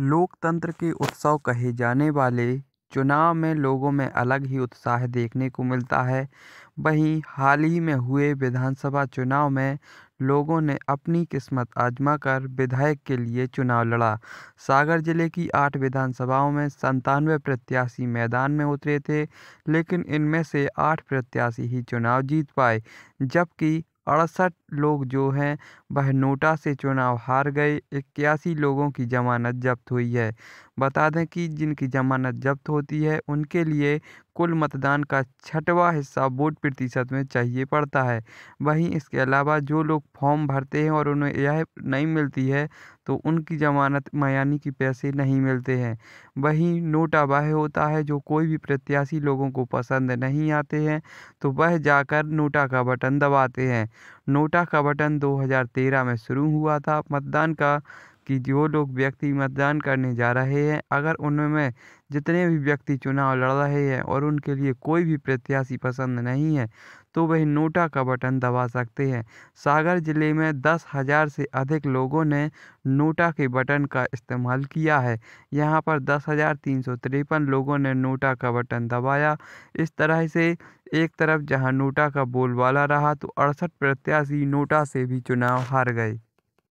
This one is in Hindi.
लोकतंत्र के उत्सव कहे जाने वाले चुनाव में लोगों में अलग ही उत्साह देखने को मिलता है वहीं हाल ही में हुए विधानसभा चुनाव में लोगों ने अपनी किस्मत आजमा कर विधायक के लिए चुनाव लड़ा सागर जिले की आठ विधानसभाओं में संतानवे प्रत्याशी मैदान में उतरे थे लेकिन इनमें से आठ प्रत्याशी ही चुनाव जीत पाए जबकि अड़सठ लोग जो हैं वह नोटा से चुनाव हार गए इक्यासी लोगों की जमानत जब्त हुई है बता दें कि जिनकी जमानत जब्त होती है उनके लिए कुल मतदान का छठवा हिस्सा वोट प्रतिशत में चाहिए पड़ता है वहीं इसके अलावा जो लोग फॉर्म भरते हैं और उन्हें यह नहीं मिलती है तो उनकी जमानत मयानी की पैसे नहीं मिलते हैं वहीं नोटा वह होता है जो कोई भी प्रत्याशी लोगों को पसंद नहीं आते हैं तो वह जाकर नोटा का बटन दबाते हैं नोटा का बटन दो हजार तेरह में शुरू हुआ था मतदान का कि जो लोग व्यक्ति मतदान करने जा रहे हैं अगर उनमें जितने भी व्यक्ति चुनाव लड़ रहे हैं और उनके लिए कोई भी प्रत्याशी पसंद नहीं है तो वह नोटा का बटन दबा सकते हैं सागर जिले में दस हज़ार से अधिक लोगों ने नोटा के बटन का इस्तेमाल किया है यहाँ पर दस हज़ार तीन सौ तिरपन लोगों ने नोटा का बटन दबाया इस तरह से एक तरफ जहाँ नोटा का बोलबाला रहा तो अड़सठ प्रत्याशी नोटा से भी चुनाव हार गए